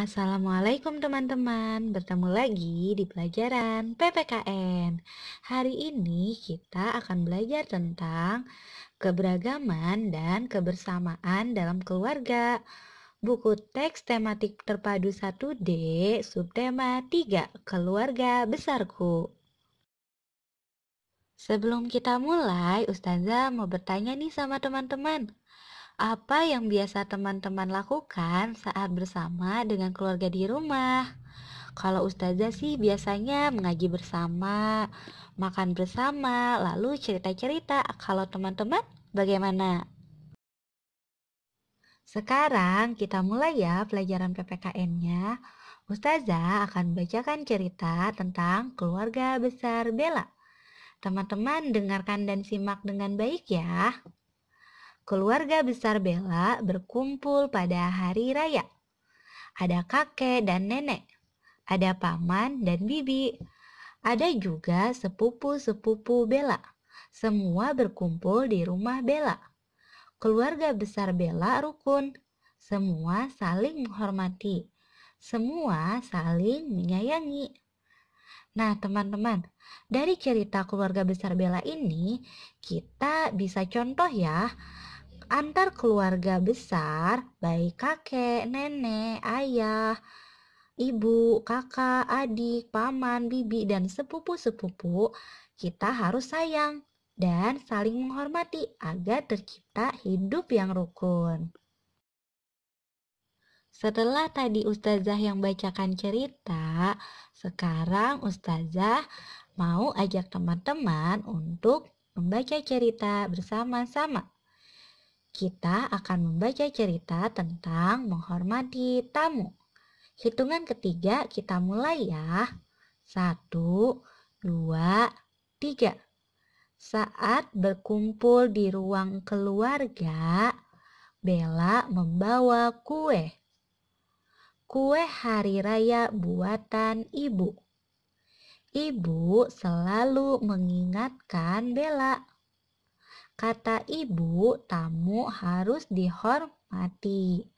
Assalamualaikum teman-teman, bertemu lagi di pelajaran PPKN. Hari ini kita akan belajar tentang keberagaman dan kebersamaan dalam keluarga. Buku teks tematik terpadu 1D, subtema 3, Keluarga Besarku. Sebelum kita mulai, Ustazah mau bertanya nih sama teman-teman. Apa yang biasa teman-teman lakukan saat bersama dengan keluarga di rumah? Kalau ustazah sih biasanya mengaji bersama, makan bersama, lalu cerita-cerita. Kalau teman-teman bagaimana? Sekarang kita mulai ya pelajaran PPKN-nya. Ustazah akan bacakan cerita tentang keluarga besar Bella. Teman-teman dengarkan dan simak dengan baik ya keluarga besar Bella berkumpul pada hari raya. Ada kakek dan nenek, ada paman dan bibi, ada juga sepupu-sepupu Bella. Semua berkumpul di rumah Bella. Keluarga besar Bella rukun, semua saling menghormati, semua saling menyayangi. Nah, teman-teman, dari cerita keluarga besar Bella ini, kita bisa contoh ya, antar keluarga besar, baik kakek, nenek, ayah, ibu, kakak, adik, paman, bibi, dan sepupu-sepupu, kita harus sayang dan saling menghormati agar tercipta hidup yang rukun. Setelah tadi Ustazah yang bacakan cerita, sekarang Ustazah mau ajak teman-teman untuk membaca cerita bersama-sama. Kita akan membaca cerita tentang menghormati tamu. Hitungan ketiga kita mulai ya. Satu, dua, tiga. Saat berkumpul di ruang keluarga, Bella membawa kue. Kue hari raya buatan ibu. Ibu selalu mengingatkan Bella Kata ibu, tamu harus dihormati.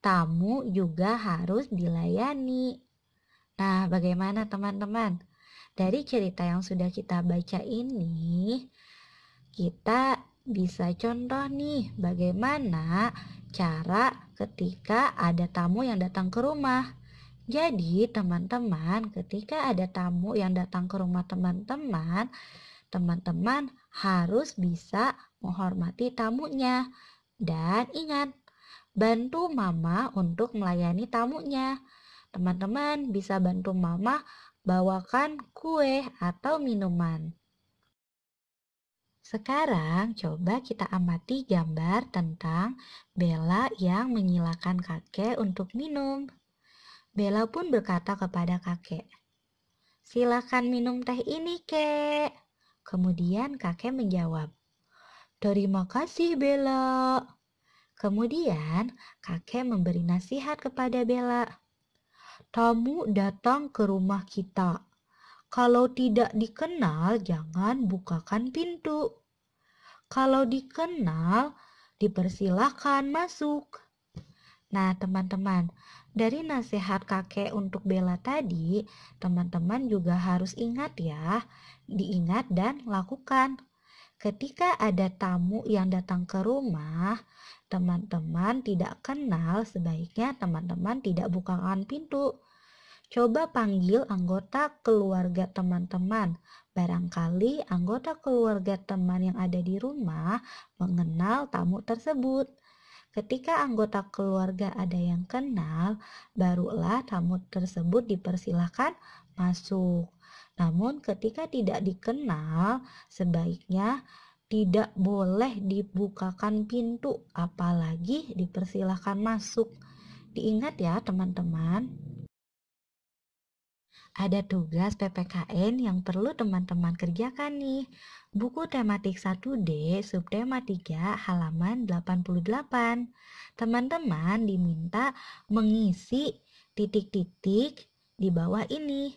Tamu juga harus dilayani. Nah, bagaimana teman-teman? Dari cerita yang sudah kita baca ini, kita bisa contoh nih bagaimana cara ketika ada tamu yang datang ke rumah. Jadi, teman-teman, ketika ada tamu yang datang ke rumah teman-teman, teman-teman harus bisa menghormati tamunya. Dan ingat, bantu mama untuk melayani tamunya. Teman-teman bisa bantu mama bawakan kue atau minuman. Sekarang coba kita amati gambar tentang Bella yang menyilakan kakek untuk minum. Bella pun berkata kepada kakek, Silakan minum teh ini, kek. Kemudian kakek menjawab, Terima kasih Bella. Kemudian kakek memberi nasihat kepada Bella. Tamu datang ke rumah kita. Kalau tidak dikenal, jangan bukakan pintu. Kalau dikenal, dipersilahkan masuk. Nah, teman-teman, dari nasihat kakek untuk Bella tadi, teman-teman juga harus ingat ya, diingat dan lakukan. Ketika ada tamu yang datang ke rumah, teman-teman tidak kenal, sebaiknya teman-teman tidak bukakan pintu. Coba panggil anggota keluarga teman-teman. Barangkali anggota keluarga teman yang ada di rumah mengenal tamu tersebut. Ketika anggota keluarga ada yang kenal, barulah tamu tersebut dipersilahkan masuk. Namun ketika tidak dikenal, sebaiknya tidak boleh dibukakan pintu apalagi dipersilahkan masuk. Diingat ya teman-teman. Ada tugas PPKN yang perlu teman-teman kerjakan nih. Buku tematik 1D subtema 3 halaman 88. Teman-teman diminta mengisi titik-titik di bawah ini,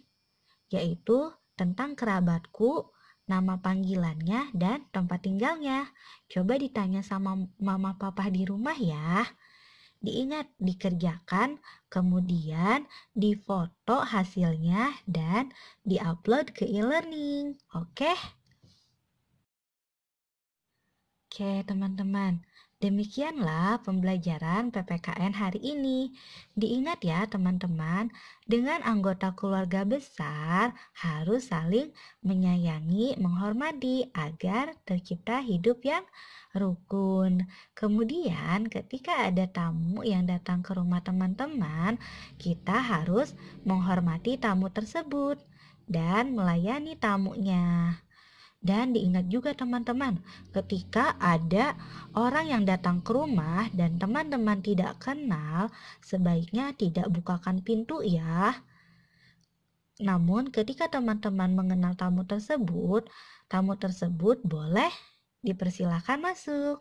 yaitu tentang kerabatku, nama panggilannya, dan tempat tinggalnya. Coba ditanya sama mama papa di rumah ya. Diingat, dikerjakan, kemudian difoto hasilnya dan diupload ke e-learning. Oke? Okay? Oke, okay, teman-teman. Demikianlah pembelajaran PPKN hari ini. Diingat ya teman-teman, dengan anggota keluarga besar harus saling menyayangi, menghormati agar tercipta hidup yang rukun. Kemudian ketika ada tamu yang datang ke rumah teman-teman, kita harus menghormati tamu tersebut dan melayani tamunya. Dan diingat juga teman-teman, ketika ada orang yang datang ke rumah dan teman-teman tidak kenal, sebaiknya tidak bukakan pintu ya. Namun ketika teman-teman mengenal tamu tersebut, tamu tersebut boleh dipersilahkan masuk.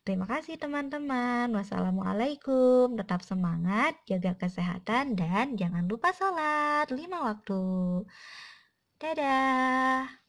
Terima kasih teman-teman. Wassalamualaikum. Tetap semangat, jaga kesehatan, dan jangan lupa sholat lima waktu. Dadah.